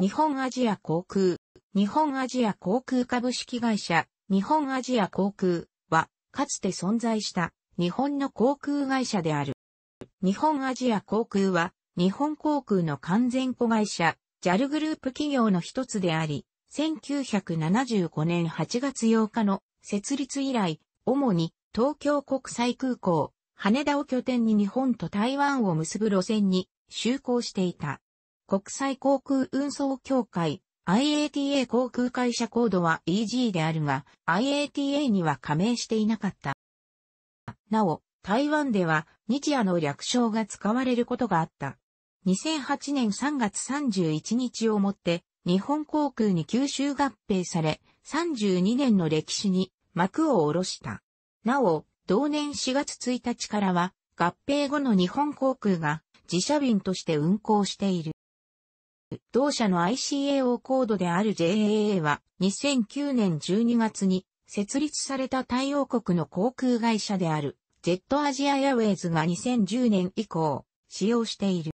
日本アジア航空、日本アジア航空株式会社、日本アジア航空は、かつて存在した日本の航空会社である。日本アジア航空は、日本航空の完全子会社、JAL グループ企業の一つであり、1975年8月8日の設立以来、主に東京国際空港、羽田を拠点に日本と台湾を結ぶ路線に就航していた。国際航空運送協会 IATA 航空会社コードは EG であるが IATA には加盟していなかった。なお、台湾では日夜の略称が使われることがあった。2008年3月31日をもって日本航空に吸収合併され32年の歴史に幕を下ろした。なお、同年4月1日からは合併後の日本航空が自社便として運航している。同社の ICAO コードである JAA は2009年12月に設立された太陽国の航空会社であるジェットアジアエアウェイズが2010年以降使用している。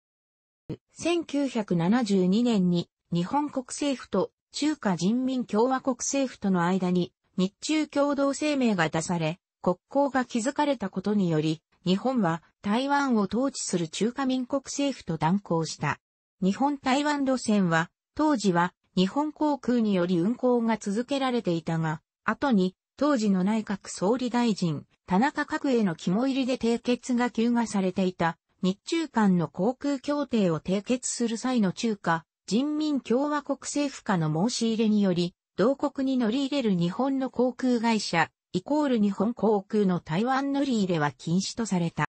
1972年に日本国政府と中華人民共和国政府との間に日中共同声明が出され、国交が築かれたことにより、日本は台湾を統治する中華民国政府と断交した。日本台湾路線は、当時は日本航空により運航が続けられていたが、後に当時の内閣総理大臣、田中角栄の肝入りで締結が休がされていた日中間の航空協定を締結する際の中華人民共和国政府下の申し入れにより、同国に乗り入れる日本の航空会社、イコール日本航空の台湾乗り入れは禁止とされた。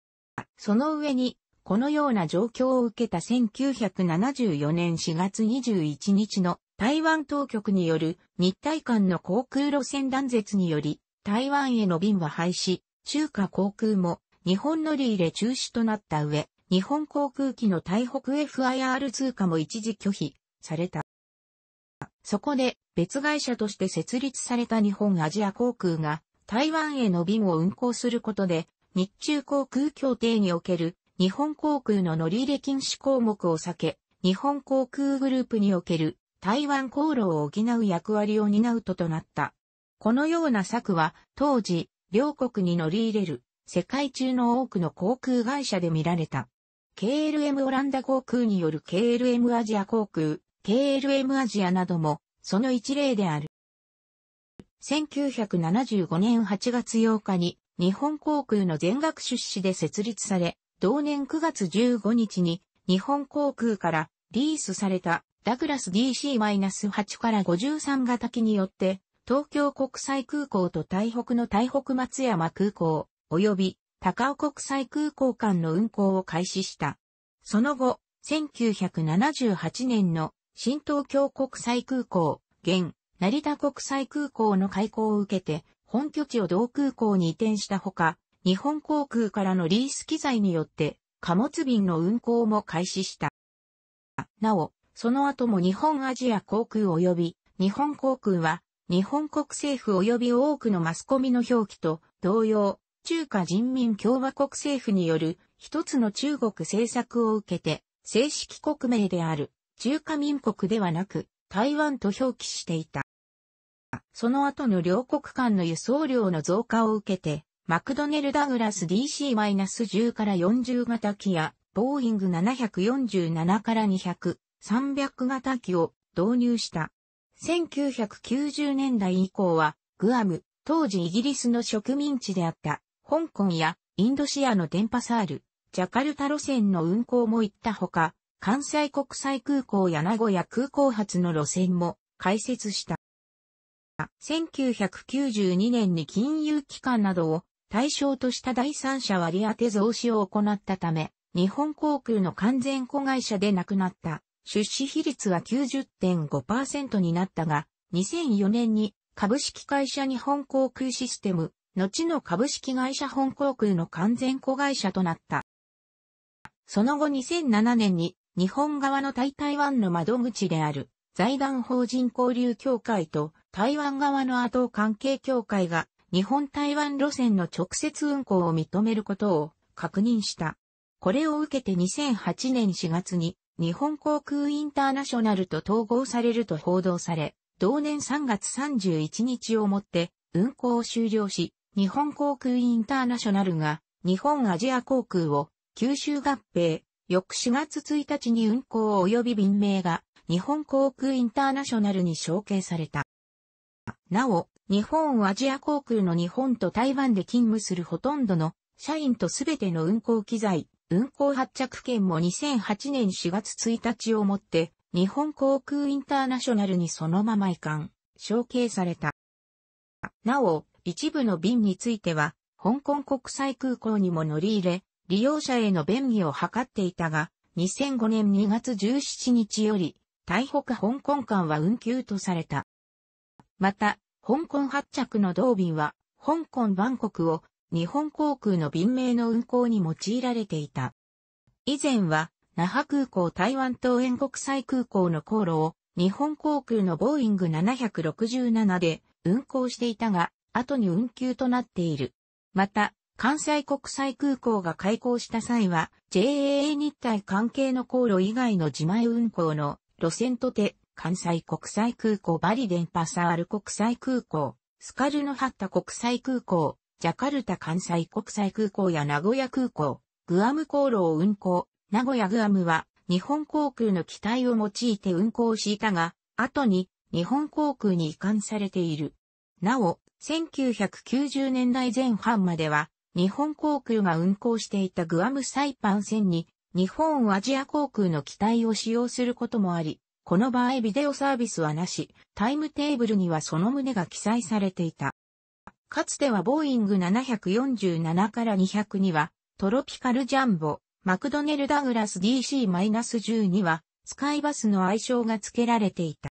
その上に、このような状況を受けた1974年4月21日の台湾当局による日台間の航空路線断絶により、台湾への便は廃止、中華航空も日本乗り入れ中止となった上、日本航空機の台北 FIR 通貨も一時拒否された。そこで別会社として設立された日本アジア航空が台湾への便を運航することで日中航空協定における日本航空の乗り入れ禁止項目を避け、日本航空グループにおける台湾航路を補う役割を担うととなった。このような策は当時、両国に乗り入れる世界中の多くの航空会社で見られた。KLM オランダ航空による KLM アジア航空、KLM アジアなどもその一例である。1975年8月8日に日本航空の全額出資で設立され、同年9月15日に日本航空からリースされたダグラス DC-8 から53型機によって東京国際空港と台北の台北松山空港及び高尾国際空港間の運航を開始した。その後、1978年の新東京国際空港、現成田国際空港の開港を受けて本拠地を同空港に移転したほか、日本航空からのリース機材によって貨物便の運航も開始した。なお、その後も日本アジア航空及び日本航空は日本国政府及び多くのマスコミの表記と同様、中華人民共和国政府による一つの中国政策を受けて正式国名である中華民国ではなく台湾と表記していた。その後の両国間の輸送量の増加を受けてマクドネル・ダグラス DC-10 から40型機や、ボーイング747から200、300型機を導入した。1990年代以降は、グアム、当時イギリスの植民地であった、香港やインドシアの電波サール、ジャカルタ路線の運行も行ったほか、関西国際空港や名古屋空港発の路線も開設した。1992年に金融機関などを対象とした第三者割当増資を行ったため、日本航空の完全子会社で亡くなった出資比率は90.5%になったが、2004年に株式会社日本航空システム、後の株式会社本航空の完全子会社となった。その後2007年に日本側の対台湾の窓口である財団法人交流協会と台湾側の後関係協会が日本台湾路線の直接運行を認めることを確認した。これを受けて2008年4月に日本航空インターナショナルと統合されると報道され、同年3月31日をもって運行を終了し、日本航空インターナショナルが日本アジア航空を九州合併、翌4月1日に運行及び便名が日本航空インターナショナルに承継された。なお、日本アジア航空の日本と台湾で勤務するほとんどの社員とすべての運航機材、運航発着券も2008年4月1日をもって、日本航空インターナショナルにそのまま移管、承継された。なお、一部の便については、香港国際空港にも乗り入れ、利用者への便宜を図っていたが、2005年2月17日より、台北香港間は運休とされた。また、香港発着の同便は、香港万国を日本航空の便名の運航に用いられていた。以前は、那覇空港台湾東園国際空港の航路を日本航空のボーイング767で運航していたが、後に運休となっている。また、関西国際空港が開港した際は、JAA 日体関係の航路以外の自前運航の路線とて関西国際空港バリデンパサール国際空港、スカルノハッタ国際空港、ジャカルタ関西国際空港や名古屋空港、グアム航路を運航、名古屋グアムは日本航空の機体を用いて運航していたが、後に日本航空に移管されている。なお、1990年代前半までは、日本航空が運航していたグアムサイパン線に、日本アジア航空の機体を使用することもあり、この場合ビデオサービスはなし、タイムテーブルにはその旨が記載されていた。かつてはボーイング747から200には、トロピカルジャンボ、マクドネル・ダグラス DC-10 には、スカイバスの愛称が付けられていた。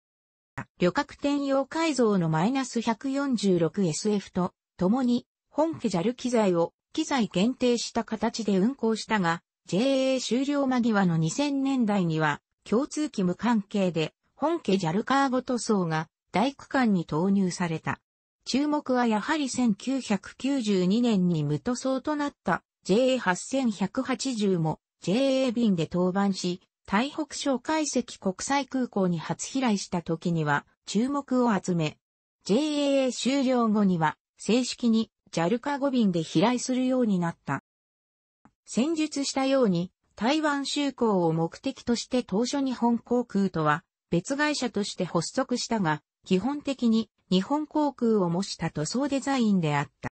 旅客転用改造のマイナス 146SF と、共に、本家 JAL 機材を、機材限定した形で運行したが、JA 終了間際の2000年代には、共通機無関係で、本家ジャルカーゴ塗装が大区間に投入された。注目はやはり1992年に無塗装となった JA8180 も JA 便で登板し、台北省海石国際空港に初飛来した時には注目を集め、JAA 終了後には正式に JAL カーゴ便で飛来するようになった。戦術したように台湾就航を目的として当初日本航空とは別会社として発足したが、基本的に日本航空を模した塗装デザインであった。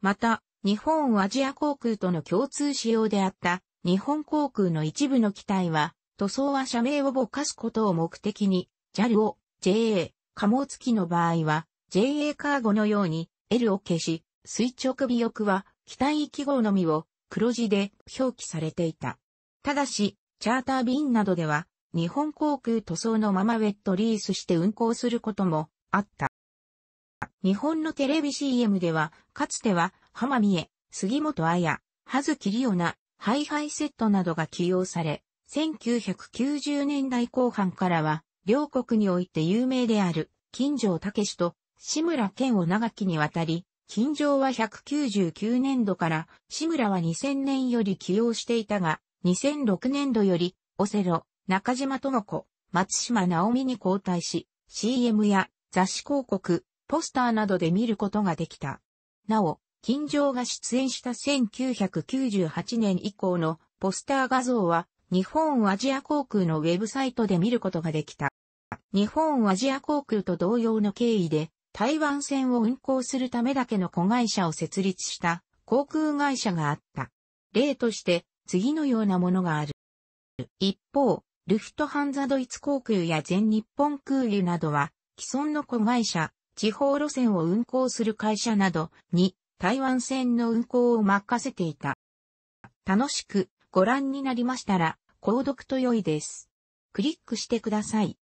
また、日本アジア航空との共通仕様であった日本航空の一部の機体は、塗装は社名をぼかすことを目的に、JAL を JA、貨物機の場合は JA カーゴのように L を消し、垂直尾翼は機体記号のみを黒字で表記されていた。ただし、チャーター便などでは、日本航空塗装のままウェットリースして運航することもあった。日本のテレビ CM では、かつては、浜見え、杉本彩、葉月里央な、ハイハイセットなどが起用され、1990年代後半からは、両国において有名である、金城武と志村健を長きにわたり、金城は199年度から、志村は2000年より起用していたが、2006年度より、オセロ、中島智子、松島直美に交代し、CM や雑誌広告、ポスターなどで見ることができた。なお、金城が出演した1998年以降のポスター画像は、日本アジア航空のウェブサイトで見ることができた。日本アジア航空と同様の経緯で、台湾線を運航するためだけの子会社を設立した航空会社があった。例として次のようなものがある。一方、ルフトハンザドイツ航空や全日本空輸などは既存の子会社、地方路線を運行する会社などに台湾線の運行を任せていた。楽しくご覧になりましたら、購読と良いです。クリックしてください。